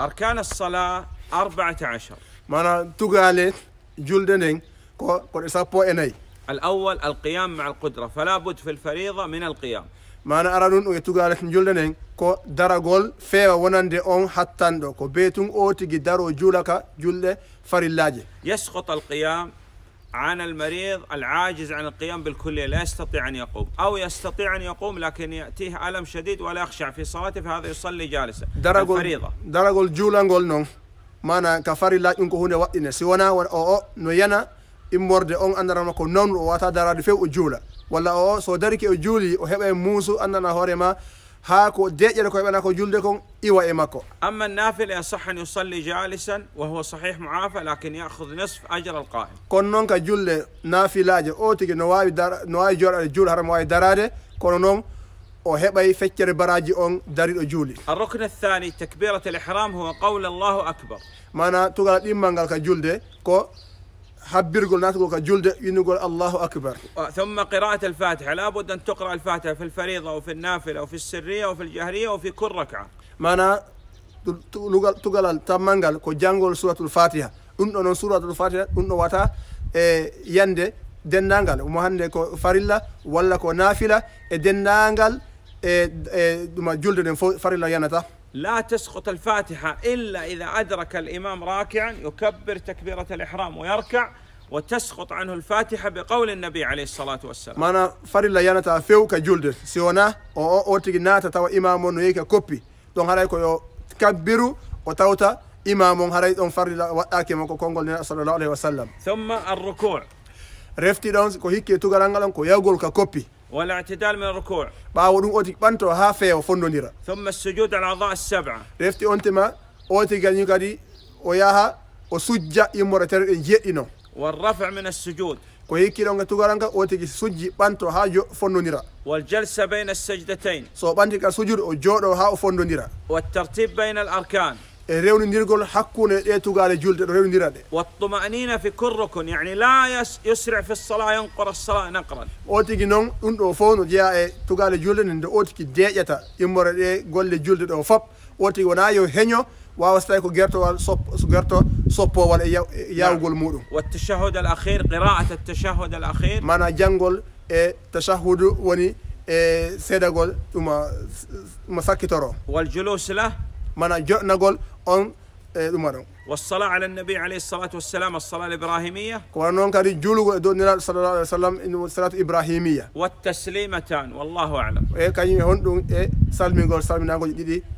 أركان الصلاة أربعة عشر مانا تقالي جلدنين كو كو إسابو إني الأول القيام مع القدرة فلا بد في الفريضة من القيام مانا أرانون وي تقالي جلدنين كو درغول فيو وناندي أون حتى دو كو بيتون أوتي دارو جولكا جلد فريلاجي يسقط القيام عن المريض العاجز عن القيام بالكلية لا يستطيع أن يقوم أو يستطيع أن يقوم لكن يأتيه ألم شديد ولا يخشع في صلاته فهذا يصلي جالسا الفريضة درقل جولان قلنا ما أنا كفار لا إنكو هنا وقتنا سوانا أو نوينا إمور دي أون أن رمكو نون واتا درار فيه ولا أو سو دركي أجولي موسو أننا هوري هاكو ديجر كو بناكو كون إيوا إماكو أما النافل يصح أن يصلي جالسا وهو صحيح معافى لكن يأخذ نصف أجر القائم كون كنونك جل نافلاج أو تيجي نواي دار نواي جور جول هرم واي كون نون أو هباي فكر براجي أون داري الجولي الركن الثاني تكبيرة الإحرام هو قول الله أكبر مانا أنا تقول إيمان قال كجلد كو حبر حبرقول ناتقول جلد ينقول الله أكبر آه، ثم قراءة الفاتحة لا بد أن تقرأ الفاتحة في الفريضة وفي النافلة وفي السرية وفي الجهرية وفي كل ركعة معنى تقول تمانقل كو جانقول سورة الفاتحة أنه سورة الفاتحة أنه واتا يند denndangal omo hannde ko farilla walla ko naafila e denndangal e ɗuma لا تسقط الفاتحة إلا إذا أدرك الإمام راكعا يكبر تكبيرة الإحرام ويركع وتسقط عنه الفاتحة بقول النبي عليه الصلاة والسلام أنا فريلا يانا تافيو كجولد سيونا أو أو تجنا تتوى إمام نويك كوبي دون هراي كو تكبروا وتاوتا إمام هراي دون فريلا وأكي مكو كونغول صلى الله عليه وسلم ثم الركوع رفتي دونز كو هيكي تغرانغالان كو يغول كوبي والاعتدال من الركوع باورون اوتي بانتو ها في وفندو ثم السجود على الاعضاء السبعه ريفتي اونت اوتي غاني غادي وياها وسجج يمرتر جيدينو والرفع من السجود كويكي لونغ توغارانغا اوتي سجج بانتو ها جو فندو والجلسه بين السجدتين سو بانتي كا سجود او جودو ها فندو والترتيب بين الاركان ريونيرغول حقون ايتوغال جولد ريونيراد والطمأنينة في كركن يعني لا يس يسرع في الصلاة ينقر الصلاة نقرا اوتيغي نون اندو فونو جيا توغال جولد ند اوتيغي ديجتا يمر دي جولد جولد او فب اوتيغي ونايو هنيو واو استاي كو غيرتو صب غيرتو صبو ولا يقول مورو والتشهد الاخير قراءة التشهد الاخير مانا جانغول تشهد وني سيدا قول ثم ma sakkitoro wal julus la mana joɗnagol on e آه، والصلاة على النبي عليه الصلاة والسلام الصلاة الإبراهيمية وأنهم كانوا يجولوا دون الله صلى الله عليه وسلم صلاة إبراهيمية والتسليمتان والله أعلم إيه كان يهون دون إيه سلمي قول سلمي نقول جدي